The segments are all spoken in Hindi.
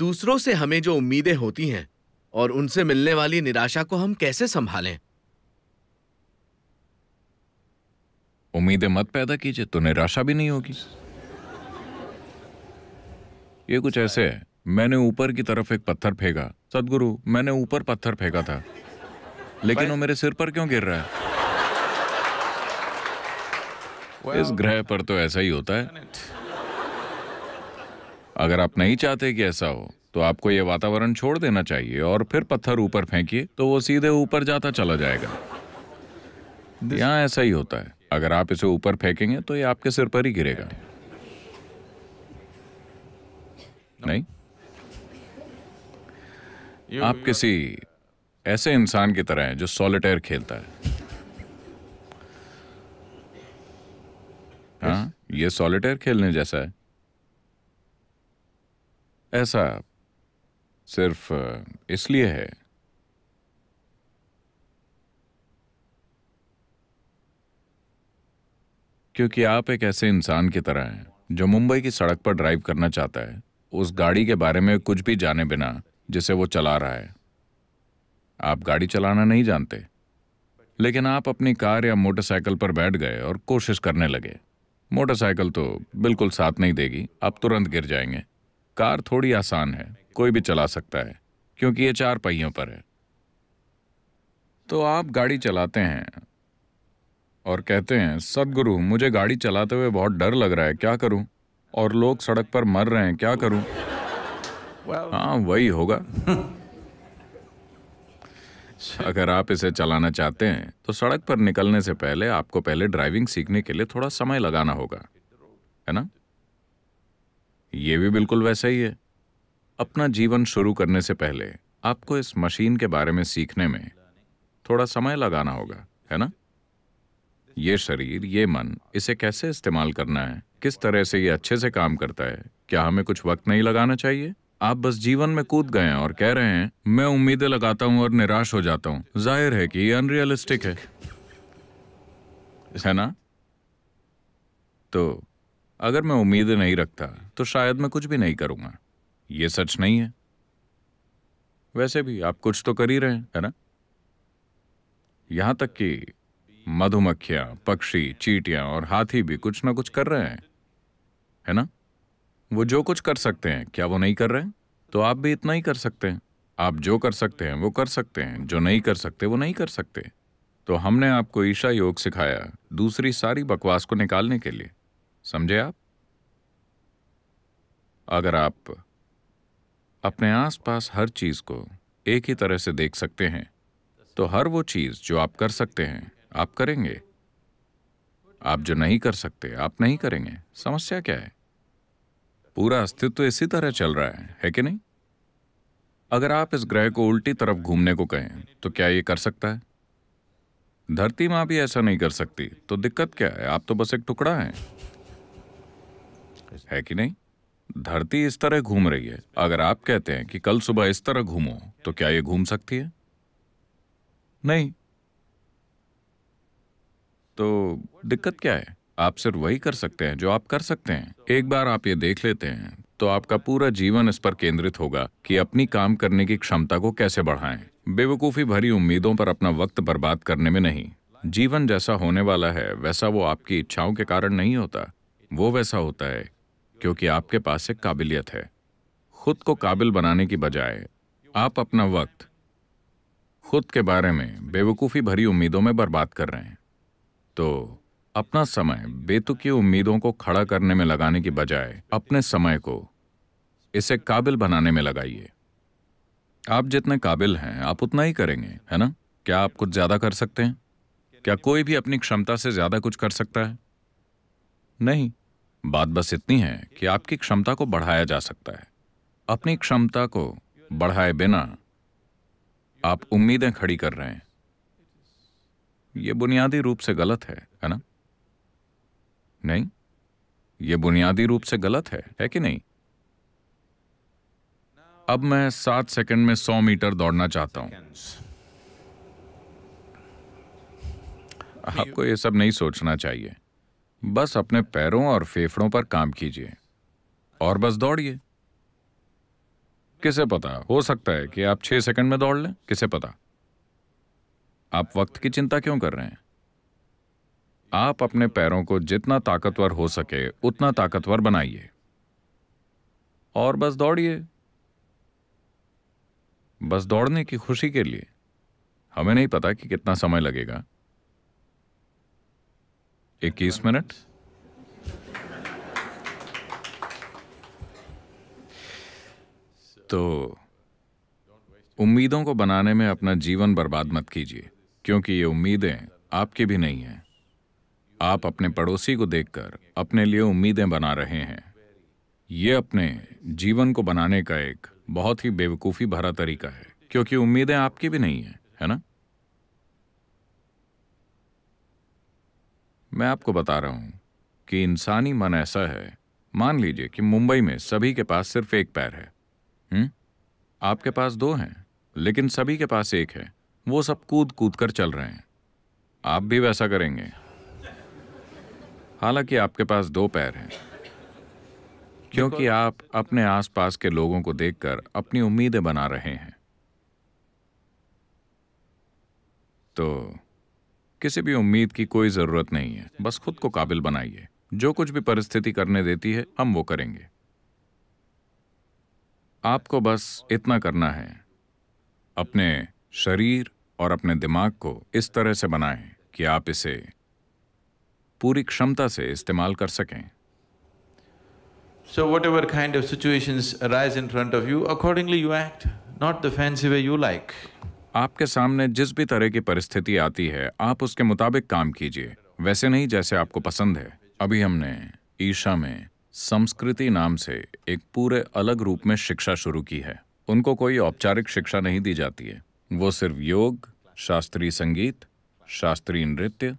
दूसरों से हमें जो उम्मीदें होती हैं और उनसे मिलने वाली निराशा को हम कैसे संभालें उम्मीदें मत पैदा कीजिए तो निराशा भी नहीं होगी ये कुछ ऐसे है मैंने ऊपर की तरफ एक पत्थर फेंका सदगुरु मैंने ऊपर पत्थर फेंका था लेकिन वो मेरे सिर पर क्यों गिर रहा है इस ग्रह पर तो ऐसा ही होता है अगर आप नहीं चाहते कि ऐसा हो तो आपको ये वातावरण छोड़ देना चाहिए और फिर पत्थर ऊपर फेंकिए तो वो सीधे ऊपर जाता चला जाएगा यहाँ ऐसा ही होता है अगर आप इसे ऊपर फेंकेंगे तो ये आपके सिर पर ही गिरेगा नहीं आप किसी ऐसे इंसान की तरह हैं जो सॉलिटेयर खेलता है हाँ ये सॉलिटेयर खेलने जैसा है ऐसा सिर्फ इसलिए है क्योंकि आप एक ऐसे इंसान की तरह हैं जो मुंबई की सड़क पर ड्राइव करना चाहता है उस गाड़ी के बारे में कुछ भी जाने बिना जिसे वो चला रहा है आप गाड़ी चलाना नहीं जानते लेकिन आप अपनी कार या मोटरसाइकिल पर बैठ गए और कोशिश करने लगे मोटरसाइकिल तो बिल्कुल साथ नहीं देगी आप तुरंत गिर जाएंगे कार थोड़ी आसान है कोई भी चला सकता है क्योंकि ये चार पहियों पर है तो आप गाड़ी चलाते हैं और कहते हैं सदगुरु मुझे गाड़ी चलाते हुए बहुत डर लग रहा है क्या करूं और लोग सड़क पर मर रहे हैं क्या करूं हाँ वही होगा अगर आप इसे चलाना चाहते हैं तो सड़क पर निकलने से पहले आपको पहले ड्राइविंग सीखने के लिए थोड़ा समय लगाना होगा है ना ये भी बिल्कुल वैसा ही है अपना जीवन शुरू करने से पहले आपको इस मशीन के बारे में सीखने में थोड़ा समय लगाना होगा है ना ये शरीर ये मन इसे कैसे इस्तेमाल करना है किस तरह से ये अच्छे से काम करता है क्या हमें कुछ वक्त नहीं लगाना चाहिए आप बस जीवन में कूद गए और कह रहे हैं मैं उम्मीदें लगाता हूं और निराश हो जाता हूं जाहिर है कि ये अनरियलिस्टिक है है ना तो अगर मैं उम्मीद नहीं रखता तो शायद मैं कुछ भी नहीं करूंगा ये सच नहीं है वैसे भी आप कुछ तो कर ही रहे हैं है ना यहां तक कि मधुमक्खियां पक्षी चीटियां और हाथी भी कुछ ना कुछ कर रहे हैं है ना वो जो कुछ कर सकते हैं क्या वो नहीं कर रहे हैं? तो आप भी इतना ही कर सकते हैं आप जो कर सकते हैं वो कर सकते हैं जो नहीं कर सकते वो नहीं कर सकते तो हमने आपको ईशा योग सिखाया दूसरी सारी बकवास को निकालने के लिए समझे आप अगर आप अपने आसपास हर चीज को एक ही तरह से देख सकते हैं तो हर वो चीज जो आप कर सकते हैं आप करेंगे आप जो नहीं कर सकते आप नहीं करेंगे समस्या क्या है पूरा अस्तित्व तो इसी तरह चल रहा है है कि नहीं अगर आप इस ग्रह को उल्टी तरफ घूमने को कहें तो क्या ये कर सकता है धरती माँ भी ऐसा नहीं कर सकती तो दिक्कत क्या है आप तो बस एक टुकड़ा है है कि नहीं धरती इस तरह घूम रही है अगर आप कहते हैं कि कल सुबह इस तरह घूमो तो क्या यह घूम सकती है नहीं तो दिक्कत क्या है आप सिर्फ वही कर सकते हैं जो आप कर सकते हैं एक बार आप ये देख लेते हैं तो आपका पूरा जीवन इस पर केंद्रित होगा कि अपनी काम करने की क्षमता को कैसे बढ़ाएं बेवकूफी भरी उम्मीदों पर अपना वक्त बर्बाद करने में नहीं जीवन जैसा होने वाला है वैसा वो आपकी इच्छाओं के कारण नहीं होता वो वैसा होता है क्योंकि आपके पास एक काबिलियत है खुद को काबिल बनाने की बजाय आप अपना वक्त खुद के बारे में बेवकूफ़ी भरी उम्मीदों में बर्बाद कर रहे हैं तो अपना समय बेतुकी उम्मीदों को खड़ा करने में लगाने की बजाय अपने समय को इसे काबिल बनाने में लगाइए आप जितने काबिल हैं आप उतना ही करेंगे है ना क्या आप कुछ ज़्यादा कर सकते हैं क्या कोई भी अपनी क्षमता से ज़्यादा कुछ कर सकता है नहीं बात बस इतनी है कि आपकी क्षमता को बढ़ाया जा सकता है अपनी क्षमता को बढ़ाए बिना आप उम्मीदें खड़ी कर रहे हैं यह बुनियादी रूप से गलत है है ना नहीं यह बुनियादी रूप से गलत है है कि नहीं अब मैं सात सेकंड में सौ मीटर दौड़ना चाहता हूं आपको यह सब नहीं सोचना चाहिए बस अपने पैरों और फेफड़ों पर काम कीजिए और बस दौड़िए किसे पता हो सकता है कि आप छह सेकंड में दौड़ लें किसे पता आप वक्त की चिंता क्यों कर रहे हैं आप अपने पैरों को जितना ताकतवर हो सके उतना ताकतवर बनाइए और बस दौड़िए बस दौड़ने की खुशी के लिए हमें नहीं पता कि कितना समय लगेगा इक्कीस मिनट तो उम्मीदों को बनाने में अपना जीवन बर्बाद मत कीजिए क्योंकि ये उम्मीदें आपकी भी नहीं हैं आप अपने पड़ोसी को देखकर अपने लिए उम्मीदें बना रहे हैं ये अपने जीवन को बनाने का एक बहुत ही बेवकूफ़ी भरा तरीका है क्योंकि उम्मीदें आपकी भी नहीं हैं है ना मैं आपको बता रहा हूँ कि इंसानी मन ऐसा है मान लीजिए कि मुंबई में सभी के पास सिर्फ एक पैर है हुँ? हम्म? आपके पास दो हैं लेकिन सभी के पास एक है वो सब कूद कूद कर चल रहे हैं आप भी वैसा करेंगे हालांकि आपके पास दो पैर हैं क्योंकि आप अपने आसपास के लोगों को देखकर अपनी उम्मीदें बना रहे हैं तो किसी भी उम्मीद की कोई ज़रूरत नहीं है बस खुद को काबिल बनाइए जो कुछ भी परिस्थिति करने देती है हम वो करेंगे आपको बस इतना करना है अपने शरीर और अपने दिमाग को इस तरह से बनाएं कि आप इसे पूरी क्षमता से इस्तेमाल कर सकें So whatever kind of situations arise in front of you, accordingly you act, not the fancy way you like. आपके सामने जिस भी तरह की परिस्थिति आती है आप उसके मुताबिक काम कीजिए वैसे नहीं जैसे आपको पसंद है अभी हमने ईशा में संस्कृति नाम से एक पूरे अलग रूप में शिक्षा शुरू की है उनको कोई औपचारिक शिक्षा नहीं दी जाती है वो सिर्फ योग शास्त्रीय संगीत शास्त्रीय नृत्य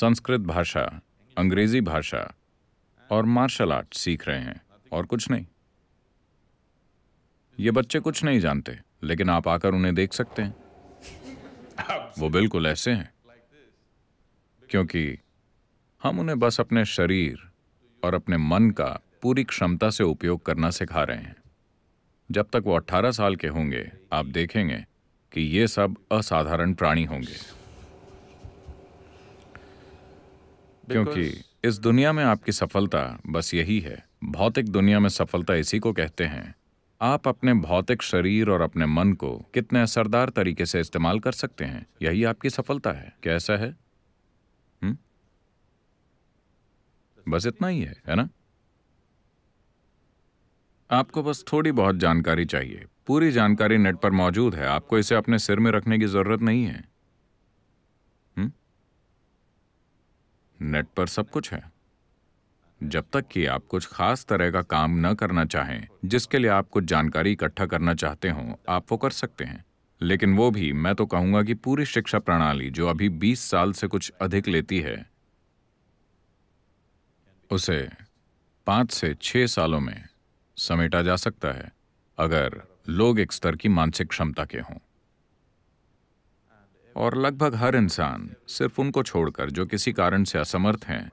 संस्कृत भाषा अंग्रेजी भाषा और मार्शल आर्ट सीख रहे हैं और कुछ नहीं ये बच्चे कुछ नहीं जानते लेकिन आप आकर उन्हें देख सकते हैं वो बिल्कुल ऐसे हैं क्योंकि हम उन्हें बस अपने शरीर और अपने मन का पूरी क्षमता से उपयोग करना सिखा रहे हैं जब तक वो 18 साल के होंगे आप देखेंगे कि ये सब असाधारण प्राणी होंगे क्योंकि इस दुनिया में आपकी सफलता बस यही है भौतिक दुनिया में सफलता इसी को कहते हैं आप अपने भौतिक शरीर और अपने मन को कितने असरदार तरीके से इस्तेमाल कर सकते हैं यही आपकी सफलता है कैसा है हुँ? बस इतना ही है है ना आपको बस थोड़ी बहुत जानकारी चाहिए पूरी जानकारी नेट पर मौजूद है आपको इसे अपने सिर में रखने की जरूरत नहीं है हुँ? नेट पर सब कुछ है जब तक कि आप कुछ खास तरह का काम न करना चाहें जिसके लिए आप कुछ जानकारी इकट्ठा करना चाहते हो आप वो कर सकते हैं लेकिन वो भी मैं तो कहूंगा कि पूरी शिक्षा प्रणाली जो अभी 20 साल से कुछ अधिक लेती है उसे पाँच से छः सालों में समेटा जा सकता है अगर लोग एक स्तर की मानसिक क्षमता के हों और लगभग हर इंसान सिर्फ उनको छोड़कर जो किसी कारण से असमर्थ हैं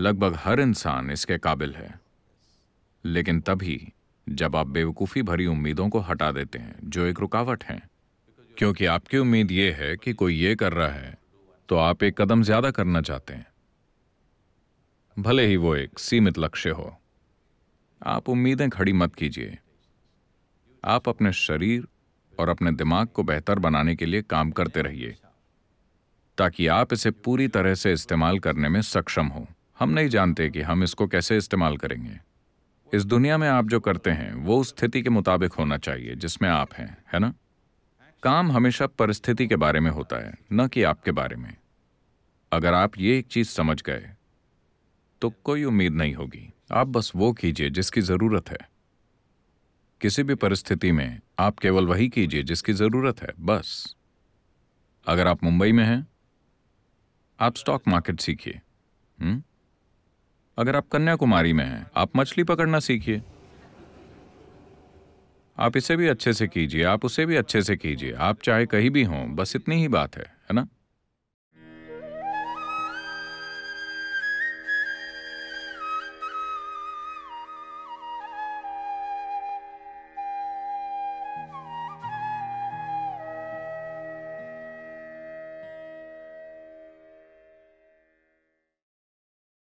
लगभग हर इंसान इसके काबिल है लेकिन तभी जब आप बेवकूफ़ी भरी उम्मीदों को हटा देते हैं जो एक रुकावट हैं क्योंकि आपकी उम्मीद ये है कि कोई ये कर रहा है तो आप एक कदम ज़्यादा करना चाहते हैं भले ही वो एक सीमित लक्ष्य हो आप उम्मीदें खड़ी मत कीजिए आप अपने शरीर और अपने दिमाग को बेहतर बनाने के लिए काम करते रहिए ताकि आप इसे पूरी तरह से इस्तेमाल करने में सक्षम हों हम नहीं जानते कि हम इसको कैसे इस्तेमाल करेंगे इस दुनिया में आप जो करते हैं वो उस स्थिति के मुताबिक होना चाहिए जिसमें आप हैं है ना काम हमेशा परिस्थिति के बारे में होता है न कि आपके बारे में अगर आप ये एक चीज़ समझ गए तो कोई उम्मीद नहीं होगी आप बस वो कीजिए जिसकी ज़रूरत है किसी भी परिस्थिति में आप केवल वही कीजिए जिसकी ज़रूरत है बस अगर आप मुंबई में हैं आप स्टॉक मार्केट सीखिए हम्म? अगर आप कन्याकुमारी में हैं आप मछली पकड़ना सीखिए आप इसे भी अच्छे से कीजिए आप उसे भी अच्छे से कीजिए आप चाहे कहीं भी हों बस इतनी ही बात है है ना